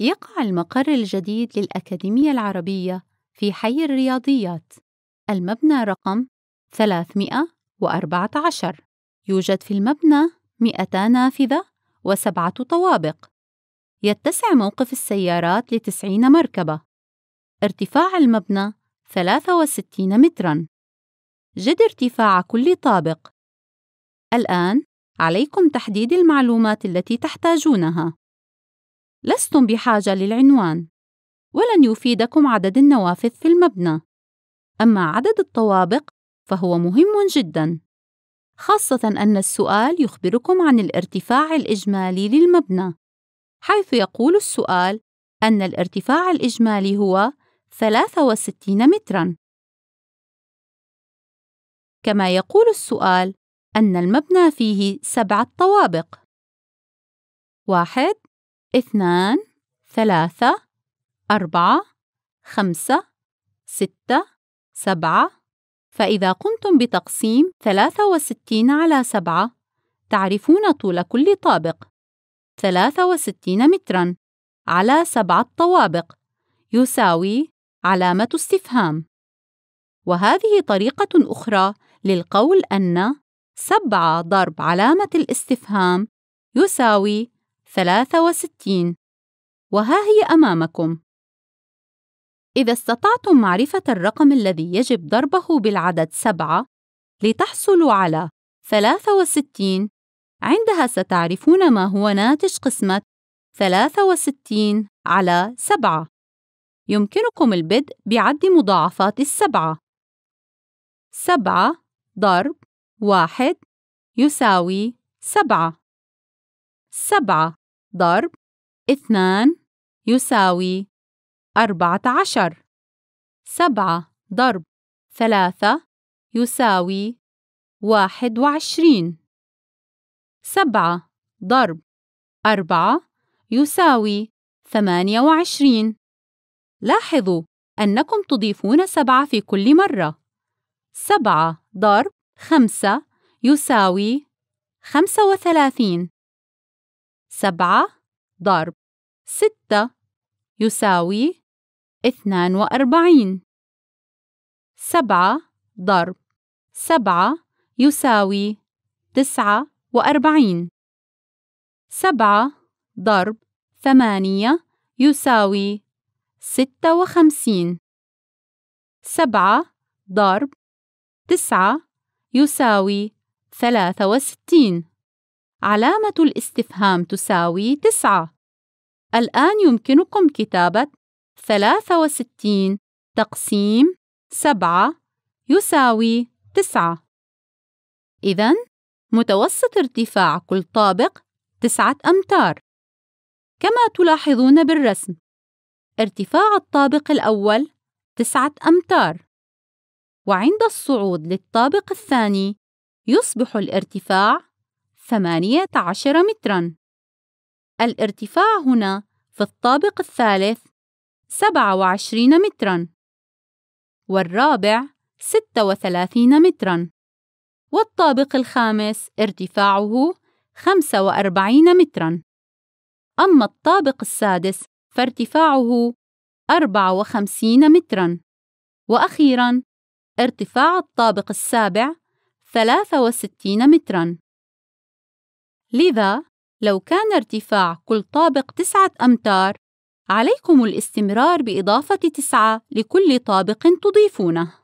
يقع المقر الجديد للأكاديمية العربية في حي الرياضيات المبنى رقم 314 يوجد في المبنى 200 نافذة وسبعة طوابق يتسع موقف السيارات لتسعين مركبة ارتفاع المبنى 63 متراً جد ارتفاع كل طابق الآن عليكم تحديد المعلومات التي تحتاجونها لستم بحاجة للعنوان، ولن يفيدكم عدد النوافذ في المبنى، أما عدد الطوابق فهو مهم جداً، خاصة أن السؤال يخبركم عن الارتفاع الإجمالي للمبنى، حيث يقول السؤال أن الارتفاع الإجمالي هو 63 متراً. كما يقول السؤال أن المبنى فيه سبعة طوابق. واحد اثنان ثلاثة أربعة خمسة ستة سبعة فإذا قمتم بتقسيم 63 على 7 تعرفون طول كل طابق 63 متراً على سبعة طوابق يساوي علامة استفهام وهذه طريقة أخرى للقول أن 7 ضرب علامة الاستفهام يساوي 63 وها هي أمامكم إذا استطعتم معرفة الرقم الذي يجب ضربه بالعدد 7 لتحصلوا على 63 عندها ستعرفون ما هو ناتج قسمة 63 على 7 يمكنكم البدء بعد مضاعفات السبعة 7 ضرب 1 يساوي 7 7 ضرب اثنان يساوي أربعة عشر سبعة ضرب ثلاثة يساوي واحد وعشرين سبعة ضرب أربعة يساوي ثمانية وعشرين لاحظوا أنكم تضيفون سبعة في كل مرة سبعة ضرب خمسة يساوي خمسة وثلاثين سبعة ضرب ستة يساوي اثنان وأربعين سبعة ضرب سبعة يساوي تسعة وأربعين سبعة ضرب ثمانية يساوي ستة وخمسين سبعة ضرب تسعة يساوي ثلاثة وستين علامة الاستفهام تساوي 9 الآن يمكنكم كتابة 63 تقسيم 7 يساوي 9 إذا متوسط ارتفاع كل طابق 9 أمتار كما تلاحظون بالرسم ارتفاع الطابق الأول 9 أمتار وعند الصعود للطابق الثاني يصبح الارتفاع ثمانية عشر مترًا. الارتفاع هنا في الطابق الثالث سبعة وعشرين مترًا، والرابع ستة وثلاثين مترًا، والطابق الخامس ارتفاعه خمسة وأربعين مترًا. أما الطابق السادس فارتفاعه أربعة وخمسين مترًا، وأخيرًا ارتفاع الطابق السابع 63 متراً لذا لو كان ارتفاع كل طابق تسعة أمتار عليكم الاستمرار بإضافة تسعة لكل طابق تضيفونه